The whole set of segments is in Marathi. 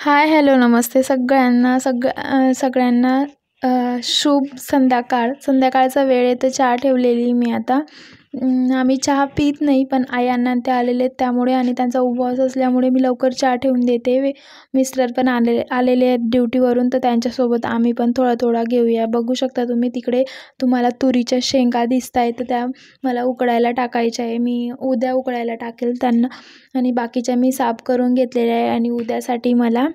हाय हॅलो नमस्ते सगळ्यांना सगळ्या सगळ्यांना शुभ संध्याकाळ संध्याकाळचा वेळ तर चहा ठेवलेली मी आता आम्ही चहा पीत नाही पण आई अण्णा ते आलेले आहेत त्यामुळे आणि त्यांचा उपवास असल्यामुळे मी लवकर चहा ठेवून देते मिस्टर पण आले आलेले आहेत ड्युटीवरून तर त्यांच्यासोबत आम्ही पण थोडा थोडा घेऊया बघू शकता तुम्ही तिकडे तुम्हाला तुरीच्या शेंगा दिसत आहेत तर त्या मला उकडायला टाकायच्या आहे मी उद्या उकडायला टाकेल त्यांना आणि बाकीच्या मी साफ करून घेतलेल्या आहे आणि उद्यासाठी मला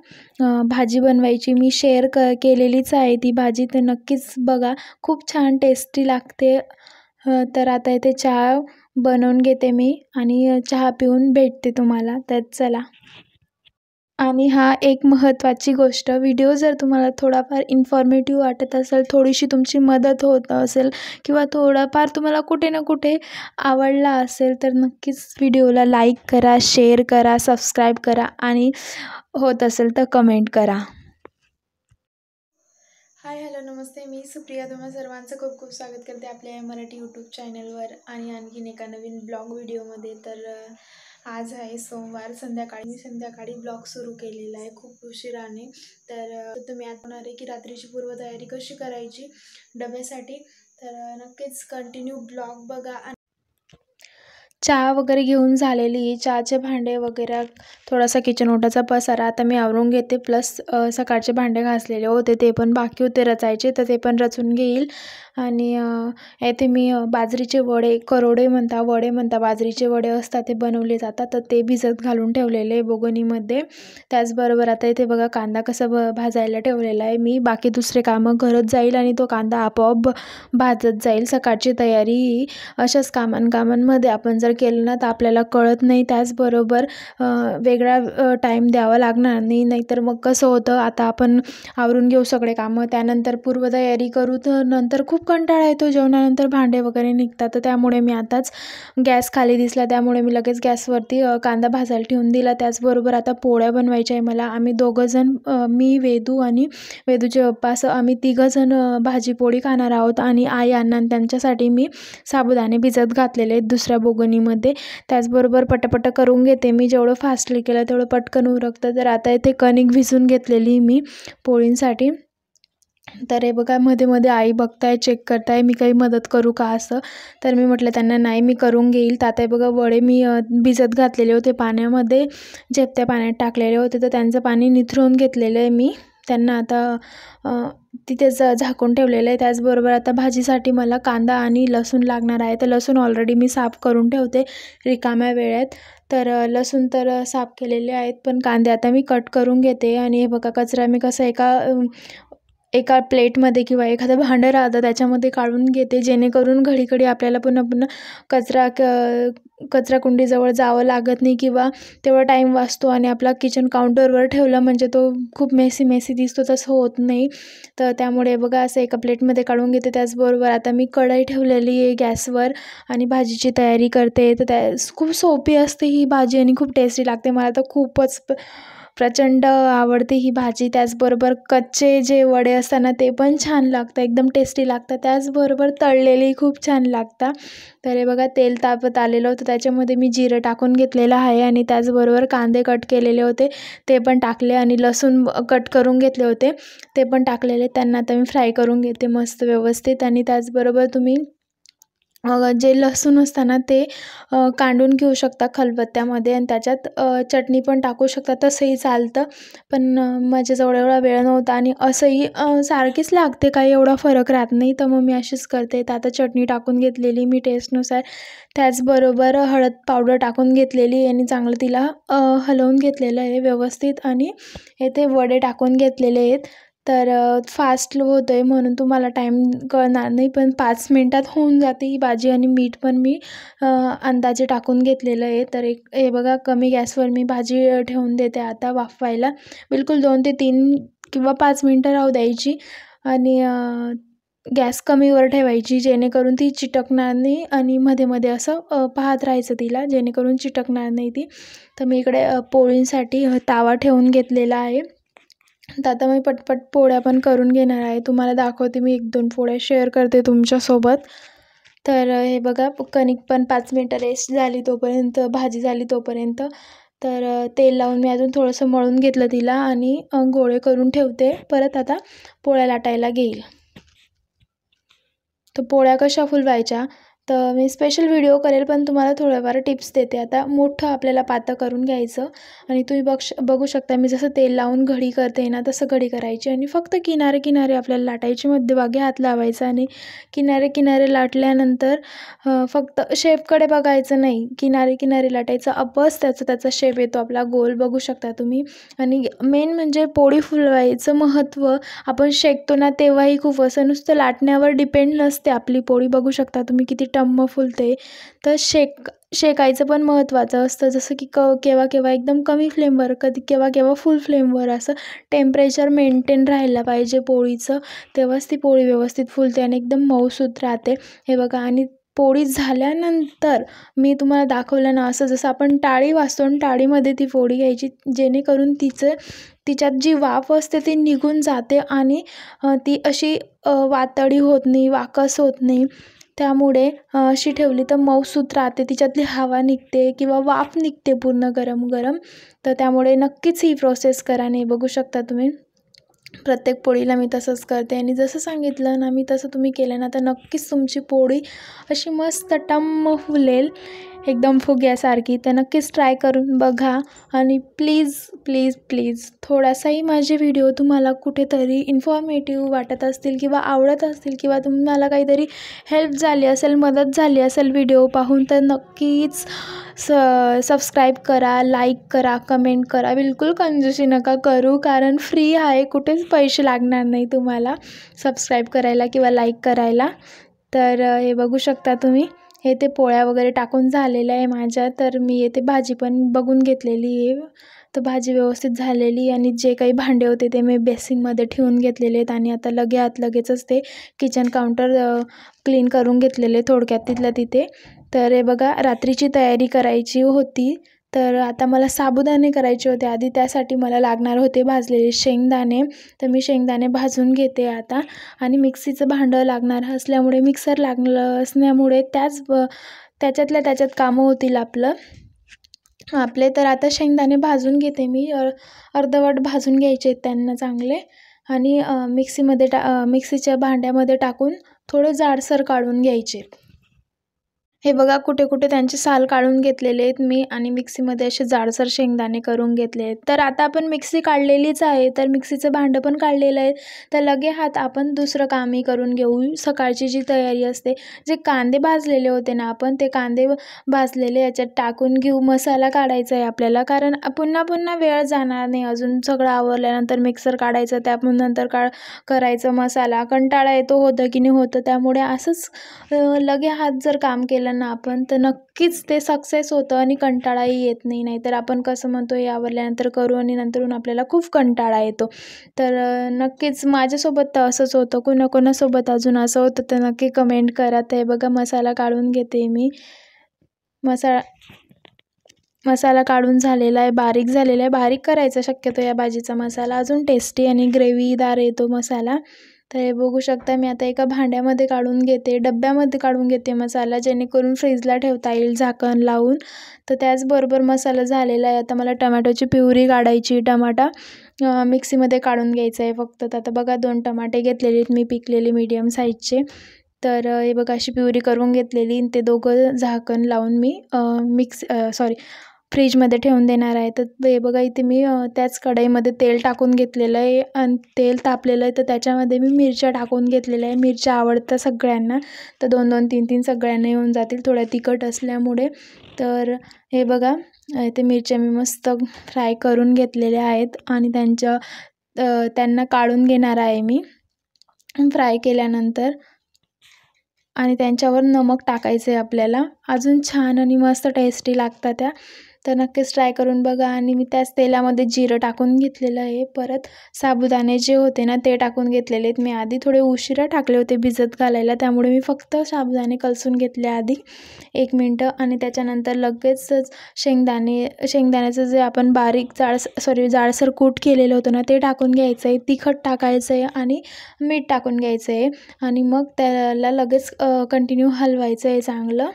भाजी बनवायची मी शेअर क केलेलीच आहे ती भाजी तर नक्कीच बघा खूप छान टेस्टी लागते तर आता इथे चहा बनवून घेते मी आणि चहा पिऊन भेटते तुम्हाला तर चला आणि हा एक महत्त्वाची गोष्ट व्हिडिओ जर तुम्हाला थोडाफार इन्फॉर्मेटिव्ह वाटत असेल थोडीशी तुमची मदत होत असेल किंवा थोडाफार तुम्हाला कुठे ना कुठे आवडला असेल तर नक्कीच व्हिडिओला लाईक करा शेअर करा सबस्क्राईब करा आणि होत असेल तर कमेंट करा हाय हॅलो नमस्ते मी सुप्रिया तुम्हा सर्वांचं खूप खूप स्वागत करते आपल्या मराठी यूट्यूब चॅनलवर आणि आणखीन एका नवीन ब्लॉग व्हिडिओमध्ये तर आज आहे सोमवार संध्याकाळी मी संध्याकाळी ब्लॉग सुरू केलेला आहे खूप उशिराने तर तुम्ही होणार आहे की रात्रीची पूर्वतयारी कशी करायची डब्यासाठी तर नक्कीच कंटिन्यू ब्लॉग बघा आणि चहा वगैरे घेऊन झालेली चहाचे भांडे वगैरे थोडासा किचन ओटाचा पसारा आता मी आवरून घेते प्लस सकाळचे भांडे घासलेले होते ते पण बाकी होते रचायचे तर ते पण रचून घेईल आणि येथे मी बाजरीचे वडे करोडे म्हणता वडे म्हणता बाजरीचे वडे असतात ते बनवले जातात तर ते भिजत घालून ठेवलेले बोगणीमध्ये त्याचबरोबर आता इथे बघा कांदा कसा भाजायला ठेवलेला आहे मी बाकी दुसरे कामं करत जाईल आणि तो कांदा आपोआप भाजत जाईल सकाळची तयारी अशाच कामांकामांमध्ये आपण जर केलं ना तर आपल्याला कळत नाही त्याचबरोबर वेगळा टाईम द्यावा लागणार नाही नाहीतर मग कसं होतं आता आपण आवरून घेऊ सगळे कामं त्यानंतर पूर्वतयारी करू तर नंतर खूप कंटाळा येतो जेवणानंतर भांडे वगैरे निघतात तर त्यामुळे मी आताच गॅस खाली दिसला त्यामुळे मी लगेच गॅसवरती कांदा भाजायला ठेवून दिला त्याचबरोबर आता पोळ्या बनवायच्या आहे मला आम्ही दोघंजण मी वेदू आणि वेदूचे पप्पा असं आम्ही तिघंजण भाजीपोळी खाणार आहोत आणि आई अण्णा त्यांच्यासाठी मी साबुदाणे भिजत घातलेले आहेत दुसऱ्या बोगणी मध्ये त्याचबरोबर पटापट करून घेते मी जेवढं फास्टली केलं तेवढं पटकन उरकतं तर आता इथे कणिक भिजून घेतलेली मी पोळींसाठी तर हे बघा मध्ये मध्ये आई बघताय चेक करताय मी काही मदत करू का असं तर मी म्हटलं त्यांना नाही मी करून घेईल तर आता बघा वडे मी भिजत घातलेले होते पाण्यामध्ये झेपत्या पाण्यात टाकलेले होते तर त्यांचं पाणी निथरून घेतलेलं आहे मी त्यांना आता तिथे ज झाकून ठेवलेलं आहे त्याचबरोबर आता भाजीसाठी मला कांदा आणि लसूण लागणार आहे तर लसूण ऑलरेडी मी साफ करून ठेवते रिकाम्या वेळेत तर लसूण तर साफ केलेले आहेत पण कांदे आता मी कट करून घेते आणि हे बघा कचरा मी कसं एका एका प्लेटमध्ये किंवा एखादं भांडं राहतं त्याच्यामध्ये काढून घेते जेणेकरून घडीकडी आपल्याला पुन्हा पुन्हा कचरा क कचराकुंडीजवळ जावं लागत नाही किंवा तेव्हा टाईम वाचतो आणि आपला किचन काउंटरवर ठेवला म्हणजे तो खूप मेसी मेसी दिसतो तसं होत नाही तर त्यामुळे बघा असं एका प्लेटमध्ये काढून घेते त्याचबरोबर आता मी कढई ठेवलेली आहे गॅसवर आणि भाजीची तयारी करते तर त्या खूप सोपी असते ही भाजी आणि खूप टेस्टी लागते मला तर खूपच प्रचंड आवडते ही भाजी त्याचबरोबर कच्चे जे वडे असताना ते पण छान लागतं एकदम टेस्टी लागतं त्याचबरोबर तळलेली खूप छान लागतं तर हे बघा तेल तापत आलेलं होतं त्याच्यामध्ये मी जिरं टाकून घेतलेलं आहे आणि त्याचबरोबर कांदे कट केलेले होते ते पण टाकले आणि लसूण कट करून घेतले होते ते पण टाकलेले त्यांना आता मी फ्राय करून घेते मस्त व्यवस्थित आणि त्याचबरोबर तुम्ही जे लसूण असतं ना ते कांडून घेऊ शकता खलबत्त्यामध्ये आणि त्याच्यात चटणी पण टाकू शकता तसंही चालतं पण माझ्याजवळ एवढा वेळ नव्हता आणि असंही सारखीच लागते काही एवढा फरक राहत नाही तर मग मी अशीच करते तर आता चटणी टाकून घेतलेली मी टेस्टनुसार त्याचबरोबर हळद पावडर टाकून घेतलेली आणि चांगलं तिला हलवून घेतलेलं आहे व्यवस्थित आणि येथे वडे टाकून घेतलेले आहेत तर फास्ट होतं आहे म्हणून तुम्हाला टाईम कळणार नाही पण पाच मिनटात होऊन जाते ही भाजी आणि मीठ पण मी अंदाजे टाकून घेतलेलं आहे तर एक हे बघा कमी गॅसवर मी भाजी ठेवून देते आता वाफवायला बिलकुल दोन ते तीन किंवा पाच मिनटं राहू द्यायची आणि गॅस कमीवर ठेवायची जेणेकरून ती चिटकणार नाही आणि मध्ये मध्ये असं पाहत राहायचं तिला जेणेकरून चिटकणार नाही ती तर मी इकडे पोळींसाठी तावा ठेवून घेतलेला आहे तर आता मी पटपट पोळ्या पण करून घेणार आहे तुम्हाला दाखवते मी एक दोन पोळ्या शेअर करते तुमच्यासोबत तर हे बघा कणिक पण पाच मिनटं रेस्ट झाली तोपर्यंत भाजी झाली तोपर्यंत तर तेल लावून मी अजून थोडंसं मळून घेतलं तिला आणि गोळे करून ठेवते परत आता पोळ्या लाटायला घेईल तर पोळ्या कशा फुलवायच्या तर मी स्पेशल व्हिडिओ करेल पण तुम्हाला थोडंफार टिप्स देते आता मोठं आपल्याला पातं करून घ्यायचं आणि तुम्ही बघ बघू शकता मी जसं तेल लावून घडी करते ना तसं घडी करायची आणि फक्त किनारे किनारे आपल्याला लाटायची मध्यभागी हात लावायचा आणि किनारे किनारे लाटल्यानंतर फक्त शेपकडे बघायचं नाही किनारे किनारे लाटायचं अपस त्याचा त्याचा शेप येतो आपला गोल बघू शकता तुम्ही आणि मेन म्हणजे पोळी फुलवायचं महत्त्व आपण शेकतो ना तेव्हाही खूप असं नुसतं लाटण्यावर डिपेंड नसते आपली पोळी बघू शकता तुम्ही किती टम्म फुलते तर शेक शेकायचं पण महत्त्वाचं असतं जसं की क केव्हा केव्हा एकदम कमी फ्लेमवर कधी केव्हा केव्हा फुल फ्लेमवर असं टेम्परेचर मेंटेन राहायला पाहिजे पोळीचं तेव्हाच ती पोळी व्यवस्थित फुलते आणि एकदम मऊसूत राहते हे बघा आणि पोळी झाल्यानंतर मी तुम्हाला दाखवलं ना असं जसं आपण टाळी वाचतो आणि टाळीमध्ये ती पोळी घ्यायची जेणेकरून तिचं तिच्यात जी वाफ असते ती निघून जाते आणि ती अशी वातडी होत नाही वाकस होत नाही त्यामुळे अशी ठेवली तर मऊसूत राहते तिच्यातली हवा निघते किंवा वाफ निघते पूर्ण गरम गरम तर त्यामुळे नक्कीच ही प्रोसेस करा नाही बघू शकता तुम्ही प्रत्येक पोळीला मी तसंच करते आणि जसं सांगितलं ना मी तसं तुम्ही केलं ना तर नक्कीच तुमची पोळी अशी मस्त टम्म फुलेल एकदम फुग्यासारखी तर नक्कीच ट्राय करून बघा आणि प्लीज प्लीज प्लीज थोडासाही माझे व्हिडिओ तुम्हाला कुठेतरी इन्फॉर्मेटिव्ह वाटत असतील किंवा आवडत असतील किंवा तुम्हाला काहीतरी हेल्प झाली असेल मदत झाली असेल व्हिडिओ पाहून तर नक्कीच स सबस्क्राईब करा लाईक करा कमेंट करा बिलकुल कंजूशी नका करू कारण फ्री आहे कुठेच पैसे लागणार नाही तुम्हाला सबस्क्राईब करायला किंवा लाईक करायला तर हे बघू शकता तुम्ही हे ते पोळ्या वगैरे टाकून झालेल्या आहे माझ्या तर मी येथे भाजी पण बघून घेतलेली आहे तर भाजी व्यवस्थित झालेली आणि जे काही भांडे होते ते मी बेसिनमध्ये ठेवून घेतलेले आहेत आणि आता लगे आत लगेचच ते किचन काउंटर क्लीन करून घेतलेले थोडक्यात तिथल्या तिथे तर हे बघा रात्रीची तयारी करायची होती तर आता मला साबुदाणे करायचे होते आधी त्यासाठी मला लागणार होते भाजलेले शेंगदाणे तर मी शेंगदाणे भाजून घेते आता आणि मिक्सीचं भांडं लागणार असल्यामुळे मिक्सर लागलं असल्यामुळे त्याच त्याच्यातल्या त्याच्यात कामं होतील आपलं आपले तर आता शेंगदाणे भाजून घेते मी अर्धवट भाजून घ्यायचे त्यांना चांगले आणि मिक्सीमध्ये टा मिक्सीच्या भांड्यामध्ये टाकून थोडं जाडसर काढून घ्यायचे हे बघा कुठे कुठे त्यांचे साल काढून घेतलेले आहेत मी आणि मिक्सीमध्ये असे जाडसर शेंगदाणे करून घेतले आहेत तर आता आपण मिक्सी काढलेलीच आहे तर मिक्सीचं भांडं पण काढलेलं आहे तर लगे हात आपण दुसरं कामही करून घेऊ सकाळची जी तयारी असते जे कांदे भाजलेले होते ना आपण ते कांदे भाजलेले याच्यात टाकून घेऊ मसाला काढायचा आहे आपल्याला कारण पुन्हा पुन्हा वेळ जाणार नाही अजून सगळं आवरल्यानंतर मिक्सर काढायचं त्यातून नंतर का करायचं मसाला कंटाळा येतो होतं की नाही होतं त्यामुळे असंच लगे हात जर काम केलं ना आपण तर नक्कीच ते सक्सेस होतं आणि कंटाळाही येत नाही नाहीतर आपण कसं म्हणतो हे आवडल्यानंतर करू आणि नंतरून आपल्याला खूप कंटाळा येतो तर नक्कीच माझ्यासोबत तर असंच होतं कोणा कोणासोबत अजून असं होतं तर नक्की कमेंट करा ते बघा मसाला काढून घेते मी मसाला मसाला काढून झालेला आहे बारीक झालेला आहे बारीक करायचा शक्यतो या भाजीचा मसाला अजून टेस्टी आणि ग्रेव्हीदार येतो मसाला तर हे बघू शकता मी आता एका भांड्यामध्ये काढून घेते डब्यामध्ये काढून घेते मसाला जेणेकरून फ्रीजला ठेवता येईल झाकण लावून तर त्याचबरोबर मसाला झालेला आहे आता मला टमाटोची प्युरी काढायची टमाटा मिक्सीमध्ये काढून घ्यायचं आहे फक्त तर आता बघा दोन टमाटे घेतलेले आहेत मी पिकलेले मीडियम साईजचे तर हे बघा अशी प्युरी करून घेतलेली ते दोघं झाकण लावून मी मिक्स सॉरी फ्रीजमध्ये ठेवून देणार आहे तर ते बघा इथे मी त्याच कढईमध्ये तेल टाकून घेतलेलं आहे आणि तेल तापलेलं आहे तर त्याच्यामध्ये मी मिरच्या टाकून घेतलेल्या आहे मिरच्या आवडतं सगळ्यांना तर दोन दोन तीन तीन सगळ्यांना येऊन जातील थोड्या तिखट असल्यामुळे तर हे बघा इथे मिरच्या मी मस्त फ्राय करून घेतलेल्या आहेत आणि त्यांच्या त्यांना काढून घेणार आहे मी फ्राय केल्यानंतर आणि त्यांच्यावर नमक टाकायचं आहे आपल्याला अजून छान आणि मस्त टेस्टी लागतात त्या तर नक्कीच ट्राय करून बघा आणि मी त्याच तेलामध्ये जिरं टाकून घेतलेलं आहे परत साबुदाणे जे होते ना ते टाकून घेतलेले आहेत मी आधी थोडे उशिरा टाकले होते भिजत घालायला त्यामुळे मी फक्त साबुदाणे कलसून घेतले आधी एक मिनटं आणि त्याच्यानंतर लगेचच शेंगदाणे शेंगदाण्याचं जे आपण बारीक जाळ सॉरी जाळसर कूट केलेलं होतं ना ते टाकून घ्यायचं आहे तिखट टाकायचं आहे आणि मीठ टाकून घ्यायचं आहे आणि मग त्याला लगेच कंटिन्यू हलवायचं आहे चांगलं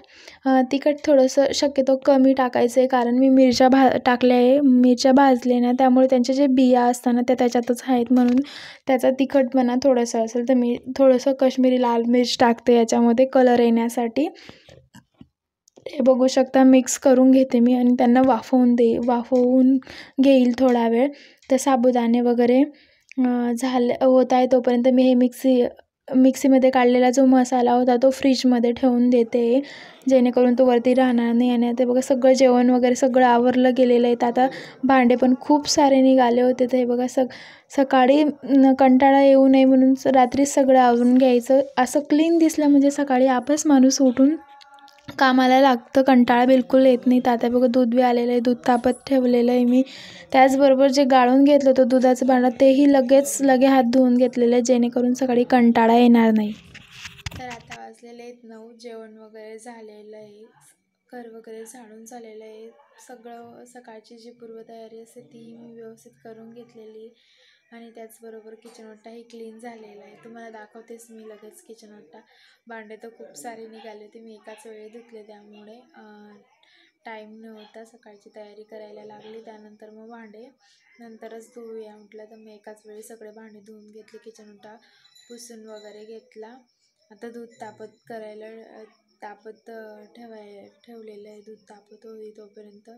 तिखट थोडंसं शक्यतो कमी टाकायचं आहे कारण मी मिरच्या भा टाकल्या आहे मिरच्या भाजले ना त्यामुळे त्यांच्या जे बिया असतात ना त्या त्याच्यातच आहेत म्हणून त्याचा तिखटपणा थोडंसं असेल तर मी थोडंसं कश्मीरी लाल मिर्च टाकते याच्यामध्ये कलर येण्यासाठी हे बघू शकता मिक्स करून घेते मी आणि त्यांना वाफवून दे वाफवून घेईल थोडा वेळ तर साबुदाणे वगैरे झाले होत आहे तोपर्यंत मी हे मिक्सी मिक्सीमध्ये काढलेला जो मसाला होता तो फ्रीजमध्ये ठेवून देते जेणेकरून तो वरती राहणार नाही आणि आता बघा सगळं जेवण वगैरे सगळं आवरलं गेलेलं आहे तर आता भांडे पण खूप सारे निघाले होते ते बघा सग सकाळी कंटाळा येऊ नये म्हणून रात्रीच सगळं आवरून घ्यायचं असं क्लीन दिसलं म्हणजे सकाळी आपच माणूस उठून कामाला लागतं कंटाळा बिलकुल येत नाही तात्या बघा दूध बी आलेलं आहे दूध तापत ठेवलेलं आहे मी त्याचबरोबर जे गाळून घेतलं होतं दुधाचं भांडं तेही लगेच लगे हात धुवून घेतलेलं आहे जेणेकरून सकाळी कंटाळा येणार नाही तर आता वाजलेले आहेत नऊ जेवण वगैरे झालेलं आहे घर वगैरे झाडून झालेलं आहे सगळं सकाळची जी पूर्वतयारी असते ती मी व्यवस्थित करून घेतलेली आहे आणि त्याचबरोबर किचन ओटाही क्लीन झालेला आहे तुम्हाला दाखवतेच मी लगेच किचन भांडे तर खूप सारे निघाले होते मी एकाच वेळी धुतले त्यामुळे टाईम नव्हता सकाळची तयारी करायला लागली त्यानंतर मग भांडे नंतरच धुवूया म्हटलं तर मी एकाच वेळी सगळे भांडे धुवून घेतले किचन ओटा पुसून वगैरे घेतला आता दूध तापत करायला तापत ठेवाय ठेवलेलं आहे दूध तापत होईल तोपर्यंत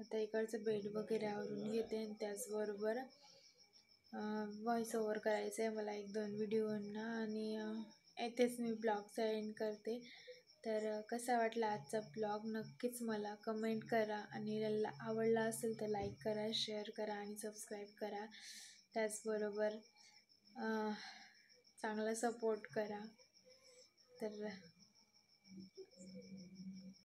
आता इकडचं बेड वगैरे आवरून घेते आणि त्याचबरोबर व्हॉइस ओवर करायचं आहे मला एक दोन व्हिडिओंना आणि येथेच मी ब्लॉगचा एंड करते तर कसा वाटला आजचा ब्लॉग नक्कीच मला कमेंट करा आणि आवडला असेल तर लाईक करा शेअर करा आणि सबस्क्राईब करा त्याचबरोबर चांगला सपोर्ट करा तर